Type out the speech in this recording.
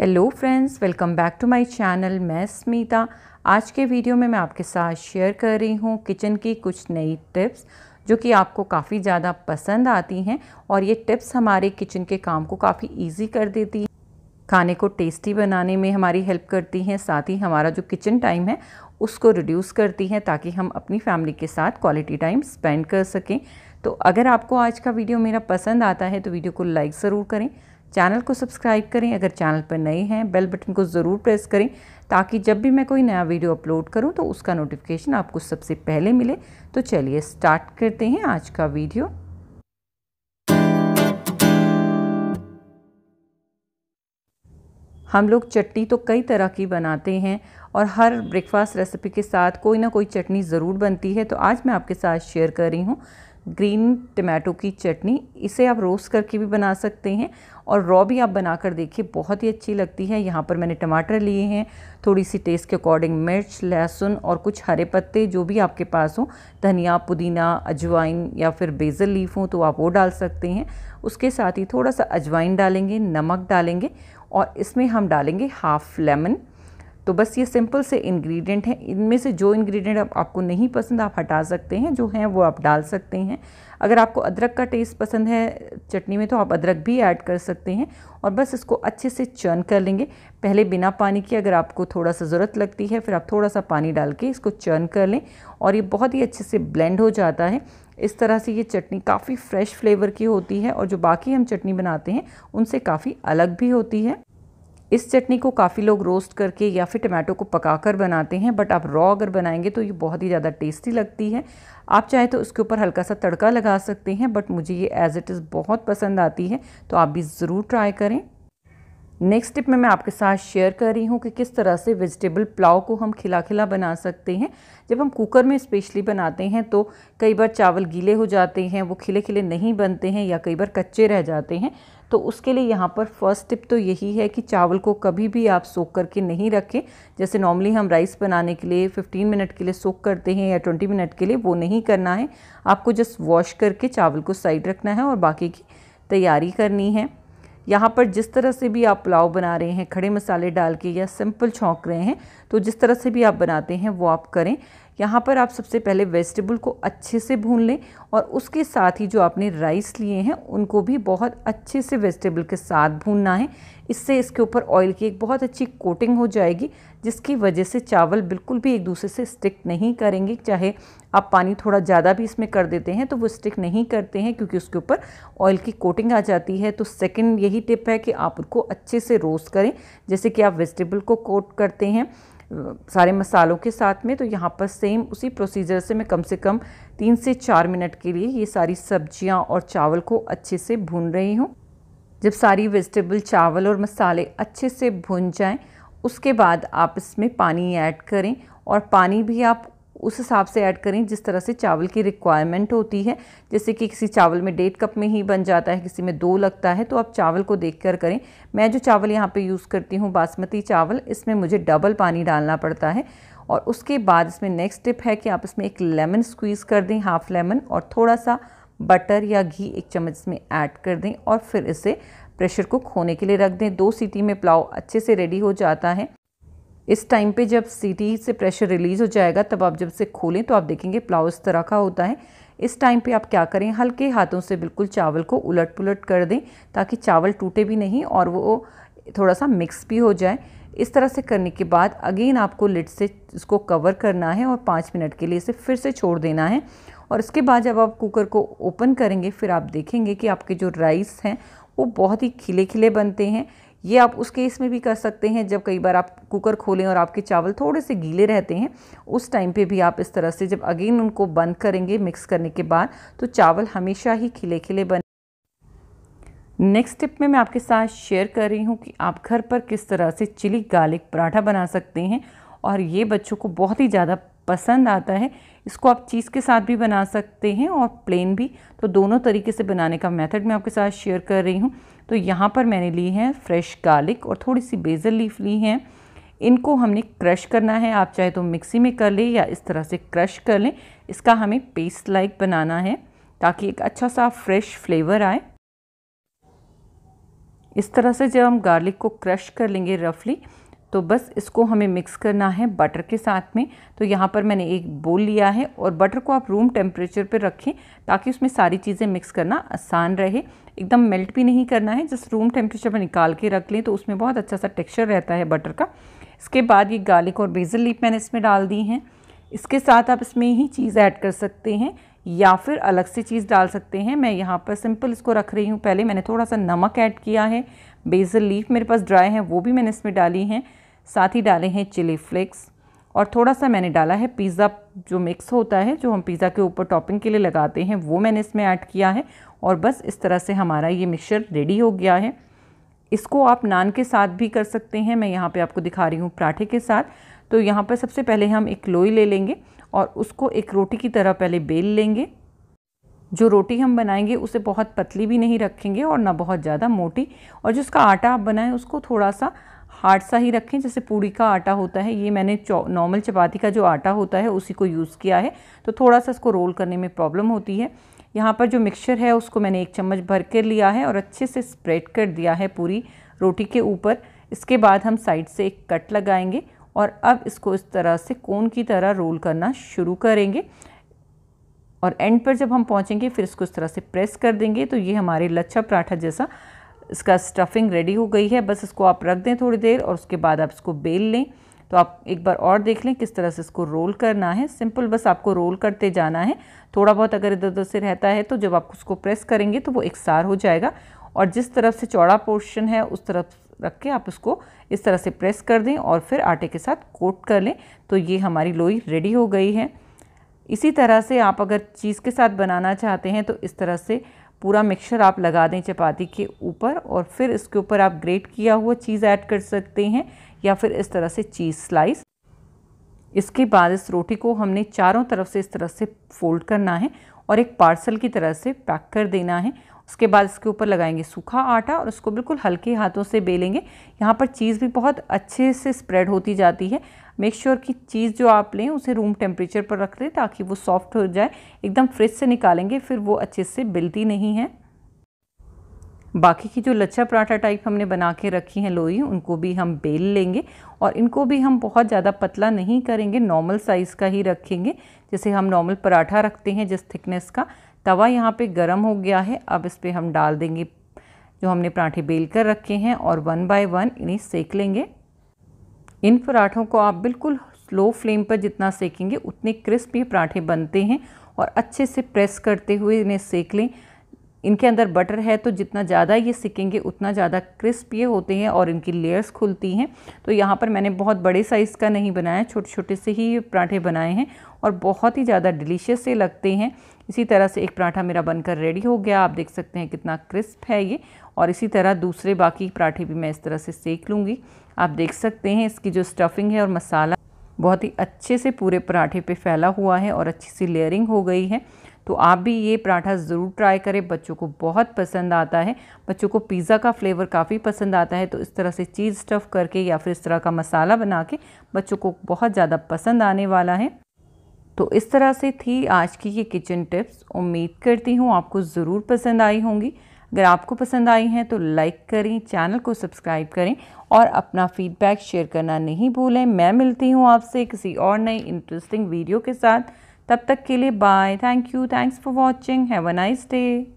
hello friends welcome back to my channel मैं स्मिता आज के वीडियो में मैं आपके साथ शेयर कर रही हूँ किचन की कुछ नई टिप्स जो कि आपको काफ़ी ज़्यादा पसंद आती हैं और ये टिप्स हमारे किचन के काम को काफ़ी इजी कर देती हैं खाने को टेस्टी बनाने में हमारी हेल्प करती हैं साथ ही हमारा जो किचन टाइम है उसको रिड्यूस करती हैं ताकि हम अपनी फैमिली के साथ क्वालिटी टाइम स्पेंड कर सकें तो अगर आपको आज का वीडियो मेरा पसंद आता है तो वीडियो को लाइक ज़रूर करें चैनल को सब्सक्राइब करें अगर चैनल पर नए हैं बेल बटन को ज़रूर प्रेस करें ताकि जब भी मैं कोई नया वीडियो अपलोड करूं तो उसका नोटिफिकेशन आपको सबसे पहले मिले तो चलिए स्टार्ट करते हैं आज का वीडियो हम लोग चटनी तो कई तरह की बनाते हैं और हर ब्रेकफास्ट रेसिपी के साथ कोई ना कोई चटनी ज़रूर बनती है तो आज मैं आपके साथ शेयर कर रही हूँ ग्रीन टमाटो की चटनी इसे आप रोस्ट करके भी बना सकते हैं और रॉ भी आप बना कर देखिए बहुत ही अच्छी लगती है यहाँ पर मैंने टमाटर लिए हैं थोड़ी सी टेस्ट के अकॉर्डिंग मिर्च लहसुन और कुछ हरे पत्ते जो भी आपके पास हो धनिया पुदीना अजवाइन या फिर बेजल लीफ हो तो आप वो डाल सकते हैं उसके साथ ही थोड़ा सा अजवाइन डालेंगे नमक डालेंगे और इसमें हम डालेंगे हाफ़ लेमन तो बस ये सिंपल से इंग्रेडिएंट हैं इनमें से जो इंग्रेडिएंट आप, आपको नहीं पसंद आप हटा सकते हैं जो हैं वो आप डाल सकते हैं अगर आपको अदरक का टेस्ट पसंद है चटनी में तो आप अदरक भी ऐड कर सकते हैं और बस इसको अच्छे से चर्न कर लेंगे पहले बिना पानी के अगर आपको थोड़ा सा ज़रूरत लगती है फिर आप थोड़ा सा पानी डाल के इसको चर्न कर लें और ये बहुत ही अच्छे से ब्लेंड हो जाता है इस तरह से ये चटनी काफ़ी फ्रेश फ्लेवर की होती है और जो बाकी हम चटनी बनाते हैं उनसे काफ़ी अलग भी होती है इस चटनी को काफ़ी लोग रोस्ट करके या फिर टमाटो को पकाकर बनाते हैं बट आप रॉ अगर बनाएंगे तो ये बहुत ही ज़्यादा टेस्टी लगती है आप चाहे तो उसके ऊपर हल्का सा तड़का लगा सकते हैं बट मुझे ये एज़ इट इज़ बहुत पसंद आती है तो आप भी ज़रूर ट्राई करें नेक्स्ट टिप में मैं आपके साथ शेयर कर रही हूँ कि किस तरह से वेजिटेबल पुलाव को हम खिला खिला बना सकते हैं जब हम कुकर में स्पेशली बनाते हैं तो कई बार चावल गीले हो जाते हैं वो खिले खिले नहीं बनते हैं या कई बार कच्चे रह जाते हैं तो उसके लिए यहाँ पर फर्स्ट टिप तो यही है कि चावल को कभी भी आप सोख करके नहीं रखें जैसे नॉर्मली हम राइस बनाने के लिए 15 मिनट के लिए सोख करते हैं या 20 मिनट के लिए वो नहीं करना है आपको जस्ट वॉश करके चावल को साइड रखना है और बाकी की तैयारी करनी है यहाँ पर जिस तरह से भी आप पुलाव बना रहे हैं खड़े मसाले डाल के या सिंपल छोंक रहे हैं तो जिस तरह से भी आप बनाते हैं वो आप करें यहाँ पर आप सबसे पहले वेजिटेबल को अच्छे से भून लें और उसके साथ ही जो आपने राइस लिए हैं उनको भी बहुत अच्छे से वेजिटेबल के साथ भूनना है इससे इसके ऊपर ऑयल की एक बहुत अच्छी कोटिंग हो जाएगी जिसकी वजह से चावल बिल्कुल भी एक दूसरे से स्टिक नहीं करेंगे चाहे आप पानी थोड़ा ज़्यादा भी इसमें कर देते हैं तो वो स्टिक नहीं करते हैं क्योंकि उसके ऊपर ऑयल की कोटिंग आ जाती है तो सेकंड यही टिप है कि आप उनको अच्छे से रोस्ट करें जैसे कि आप वेजिटेबल को कोट करते हैं सारे मसालों के साथ में तो यहाँ पर सेम उसी प्रोसीजर से मैं कम से कम तीन से चार मिनट के लिए ये सारी सब्जियाँ और चावल को अच्छे से भून रही हूँ जब सारी वेजिटेबल चावल और मसाले अच्छे से भुन जाएं उसके बाद आप इसमें पानी ऐड करें और पानी भी आप उस हिसाब से ऐड करें जिस तरह से चावल की रिक्वायरमेंट होती है जैसे कि किसी चावल में डेढ़ कप में ही बन जाता है किसी में दो लगता है तो आप चावल को देख कर करें मैं जो चावल यहाँ पर यूज़ करती हूँ बासमती चावल इसमें मुझे डबल पानी डालना पड़ता है और उसके बाद इसमें नेक्स्ट स्टेप है कि आप इसमें एक लेमन स्क्वीज़ कर दें हाफ़ लेमन और थोड़ा सा बटर या घी एक चम्मच इसमें ऐड कर दें और फिर इसे प्रेशर कुक होने के लिए रख दें दो सीटी में पुलाव अच्छे से रेडी हो जाता है इस टाइम पे जब सीटी से प्रेशर रिलीज़ हो जाएगा तब आप जब से खोलें तो आप देखेंगे पुलाव इस तरह का होता है इस टाइम पे आप क्या करें हल्के हाथों से बिल्कुल चावल को उलट पुलट कर दें ताकि चावल टूटे भी नहीं और वो थोड़ा सा मिक्स भी हो जाए इस तरह से करने के बाद अगेन आपको लिट से इसको कवर करना है और पाँच मिनट के लिए इसे फिर से छोड़ देना है और इसके बाद जब आप कुकर को ओपन करेंगे फिर आप देखेंगे कि आपके जो राइस हैं वो बहुत ही खिले खिले बनते हैं ये आप उस केस में भी कर सकते हैं जब कई बार आप कुकर खोलें और आपके चावल थोड़े से गीले रहते हैं उस टाइम पे भी आप इस तरह से जब अगेन उनको बंद करेंगे मिक्स करने के बाद तो चावल हमेशा ही खिले खिले बने नेक्स्ट टिप में मैं आपके साथ शेयर कर रही हूँ कि आप घर पर किस तरह से चिली गार्लिक पराठा बना सकते हैं और ये बच्चों को बहुत ही ज़्यादा पसंद आता है इसको आप चीज़ के साथ भी बना सकते हैं और प्लेन भी तो दोनों तरीके से बनाने का मेथड मैं आपके साथ शेयर कर रही हूँ तो यहाँ पर मैंने ली है फ्रेश गार्लिक और थोड़ी सी बेजल लीफ ली हैं इनको हमने क्रश करना है आप चाहे तो मिक्सी में कर लें या इस तरह से क्रश कर लें इसका हमें पेस्ट लाइक बनाना है ताकि एक अच्छा सा फ्रेश फ्लेवर आए इस तरह से जब हम गार्लिक को क्रश कर लेंगे रफली तो बस इसको हमें मिक्स करना है बटर के साथ में तो यहाँ पर मैंने एक बोल लिया है और बटर को आप रूम टेम्परेचर पर रखें ताकि उसमें सारी चीज़ें मिक्स करना आसान रहे एकदम मेल्ट भी नहीं करना है जस्ट रूम टेम्परेचर पर निकाल के रख लें तो उसमें बहुत अच्छा सा टेक्स्चर रहता है बटर का इसके बाद ये गार्लिक और बेजल लीप मैंने इसमें डाल दी हैं इसके साथ आप इसमें ही चीज़ ऐड कर सकते हैं या फिर अलग से चीज़ डाल सकते हैं मैं यहाँ पर सिंपल इसको रख रही हूँ पहले मैंने थोड़ा सा नमक ऐड किया है बेजल लीफ मेरे पास ड्राई है वो भी मैंने इसमें डाली हैं साथ ही डाले हैं चिली फ्लेक्स और थोड़ा सा मैंने डाला है पिज़्ज़ा जो मिक्स होता है जो हम पिज़्ज़ा के ऊपर टॉपिंग के लिए लगाते हैं वो मैंने इसमें ऐड किया है और बस इस तरह से हमारा ये मिक्सचर रेडी हो गया है इसको आप नान के साथ भी कर सकते हैं मैं यहाँ पे आपको दिखा रही हूँ पराठे के साथ तो यहाँ पर सबसे पहले हम एक लोई ले लेंगे और उसको एक रोटी की तरह पहले बेल लेंगे जो रोटी हम बनाएंगे उसे बहुत पतली भी नहीं रखेंगे और ना बहुत ज़्यादा मोटी और जिसका आटा आप बनाएं उसको थोड़ा सा हार्ड सा ही रखें जैसे पूड़ी का आटा होता है ये मैंने नॉर्मल चपाती का जो आटा होता है उसी को यूज़ किया है तो थोड़ा सा इसको रोल करने में प्रॉब्लम होती है यहाँ पर जो मिक्सचर है उसको मैंने एक चम्मच भर कर लिया है और अच्छे से स्प्रेड कर दिया है पूरी रोटी के ऊपर इसके बाद हम साइड से एक कट लगाएंगे और अब इसको इस तरह से कोन की तरह रोल करना शुरू करेंगे और एंड पर जब हम पहुँचेंगे फिर इसको इस तरह से प्रेस कर देंगे तो ये हमारे लच्छा पराठा जैसा इसका स्टफिंग रेडी हो गई है बस इसको आप रख दें थोड़ी देर और उसके बाद आप इसको बेल लें तो आप एक बार और देख लें किस तरह से इसको रोल करना है सिंपल बस आपको रोल करते जाना है थोड़ा बहुत अगर इधर उधर से रहता है तो जब आप उसको प्रेस करेंगे तो वो सार हो जाएगा और जिस तरफ से चौड़ा पोर्शन है उस तरफ रख के आप उसको इस तरह से प्रेस कर दें और फिर आटे के साथ कोट कर लें तो ये हमारी लोई रेडी हो गई है इसी तरह से आप अगर चीज़ के साथ बनाना चाहते हैं तो इस तरह से पूरा मिक्सचर आप लगा दें चपाती के ऊपर और फिर इसके ऊपर आप ग्रेट किया हुआ चीज़ ऐड कर सकते हैं या फिर इस तरह से चीज़ स्लाइस इसके बाद इस रोटी को हमने चारों तरफ से इस तरह से फोल्ड करना है और एक पार्सल की तरह से पैक कर देना है उसके बाद इसके ऊपर लगाएंगे सूखा आटा और उसको बिल्कुल हल्के हाथों से बेलेंगे यहाँ पर चीज़ भी बहुत अच्छे से स्प्रेड होती जाती है मेक श्योर sure कि चीज़ जो आप लें उसे रूम टेम्परेचर पर रख लें ताकि वो सॉफ्ट हो जाए एकदम फ्रिज से निकालेंगे फिर वो अच्छे से बिलती नहीं है बाकी की जो लच्छा पराठा टाइप हमने बना के रखी हैं लोई उनको भी हम बेल लेंगे और इनको भी हम बहुत ज़्यादा पतला नहीं करेंगे नॉर्मल साइज़ का ही रखेंगे जैसे हम नॉर्मल पराठा रखते हैं जिस थिकनेस का तवा यहाँ पे गर्म हो गया है अब इस पर हम डाल देंगे जो हमने पराठे बेल कर रखे हैं और वन बाय वन इन्हें सेक लेंगे इन पराठों को आप बिल्कुल स्लो फ्लेम पर जितना सेकेंगे उतने क्रिस्प ये पराठे बनते हैं और अच्छे से प्रेस करते हुए इन्हें सेक लें इनके अंदर बटर है तो जितना ज़्यादा ये सिकेंगे उतना ज़्यादा क्रिस्प ये होते हैं और इनकी लेयर्स खुलती हैं तो यहाँ पर मैंने बहुत बड़े साइज़ का नहीं बनाया छोटे छोटे से ही पराठे बनाए हैं और बहुत ही ज़्यादा डिलीशियस से लगते हैं इसी तरह से एक पराठा मेरा बनकर रेडी हो गया आप देख सकते हैं कितना क्रिस्प है ये और इसी तरह दूसरे बाकी पराठे भी मैं इस तरह से सेक लूँगी आप देख सकते हैं इसकी जो स्टफिंग है और मसाला बहुत ही अच्छे से पूरे पराठे पे फैला हुआ है और अच्छी सी लेयरिंग हो गई है तो आप भी ये पराठा ज़रूर ट्राई करें बच्चों को बहुत पसंद आता है बच्चों को पिज़्ज़ा का फ्लेवर काफ़ी पसंद आता है तो इस तरह से चीज़ स्टफ़ करके या फिर इस तरह का मसाला बना के बच्चों को बहुत ज़्यादा पसंद आने वाला है तो इस तरह से थी आज की ये किचन टिप्स उम्मीद करती हूँ आपको ज़रूर पसंद आई होंगी अगर आपको पसंद आई हैं तो लाइक करें चैनल को सब्सक्राइब करें और अपना फीडबैक शेयर करना नहीं भूलें मैं मिलती हूँ आपसे किसी और नई इंटरेस्टिंग वीडियो के साथ तब तक के लिए bye thank you thanks for watching have a nice day